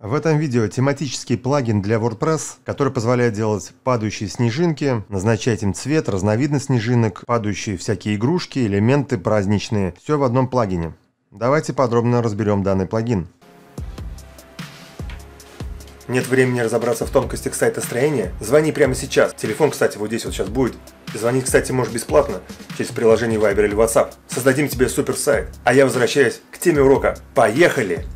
В этом видео тематический плагин для WordPress, который позволяет делать падающие снежинки, назначать им цвет, разновидность снежинок, падающие всякие игрушки, элементы праздничные. Все в одном плагине. Давайте подробно разберем данный плагин. Нет времени разобраться в тонкостях сайта строения? Звони прямо сейчас. Телефон, кстати, вот здесь вот сейчас будет. Звонить, кстати, можешь бесплатно через приложение Viber или WhatsApp. Создадим тебе супер сайт. А я возвращаюсь к теме урока. Поехали!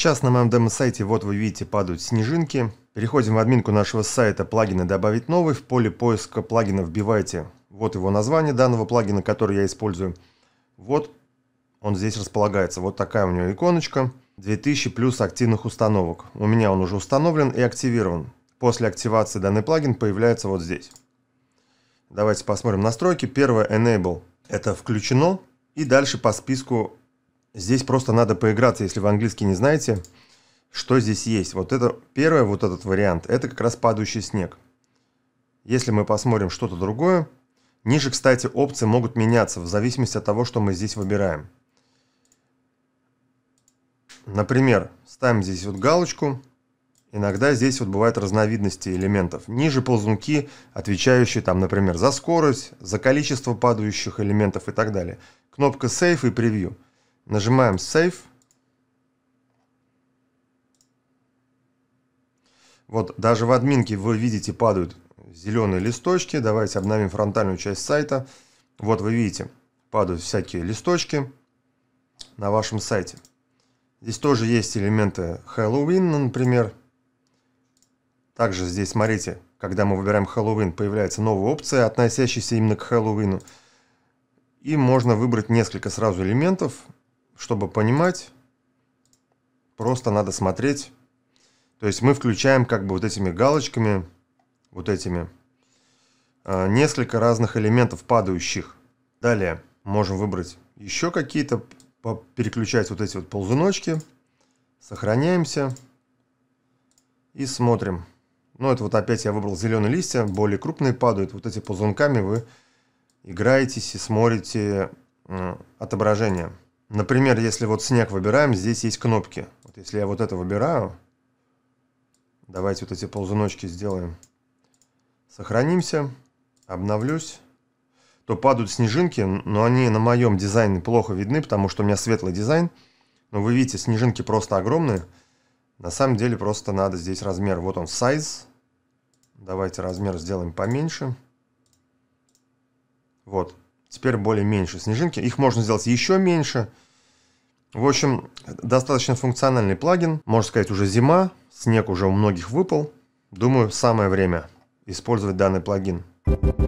Сейчас на моем демо-сайте вот вы видите падают снежинки. Переходим в админку нашего сайта плагина Добавить новый». В поле поиска плагина вбивайте вот его название данного плагина, который я использую. Вот он здесь располагается. Вот такая у него иконочка. 2000 плюс активных установок. У меня он уже установлен и активирован. После активации данный плагин появляется вот здесь. Давайте посмотрим настройки. Первое Enable. Это включено. И дальше по списку Здесь просто надо поиграться, если вы английский не знаете, что здесь есть. Вот это первое, вот этот вариант, это как раз падающий снег. Если мы посмотрим что-то другое, ниже, кстати, опции могут меняться в зависимости от того, что мы здесь выбираем. Например, ставим здесь вот галочку. Иногда здесь вот бывают разновидности элементов. Ниже ползунки, отвечающие там, например, за скорость, за количество падающих элементов и так далее. Кнопка Save и Preview – Нажимаем Save. Вот даже в админке вы видите падают зеленые листочки. Давайте обновим фронтальную часть сайта. Вот вы видите, падают всякие листочки на вашем сайте. Здесь тоже есть элементы Хэллоуин, например. Также здесь, смотрите, когда мы выбираем Хэллоуин, появляется новая опция, относящаяся именно к Хэллоуину. И можно выбрать несколько сразу элементов чтобы понимать, просто надо смотреть. То есть мы включаем как бы вот этими галочками, вот этими, а, несколько разных элементов падающих. Далее можем выбрать еще какие-то, переключать вот эти вот ползуночки. Сохраняемся и смотрим. Ну, это вот опять я выбрал зеленые листья, более крупные падают. Вот эти ползунками вы играетесь и смотрите отображение. Например, если вот снег выбираем, здесь есть кнопки. Вот если я вот это выбираю, давайте вот эти ползуночки сделаем. Сохранимся, обновлюсь, то падают снежинки, но они на моем дизайне плохо видны, потому что у меня светлый дизайн. Но вы видите, снежинки просто огромные. На самом деле просто надо здесь размер. Вот он, size. Давайте размер сделаем поменьше. Вот теперь более меньше снежинки. Их можно сделать еще меньше. В общем, достаточно функциональный плагин. Можно сказать, уже зима, снег уже у многих выпал. Думаю, самое время использовать данный плагин. Thank you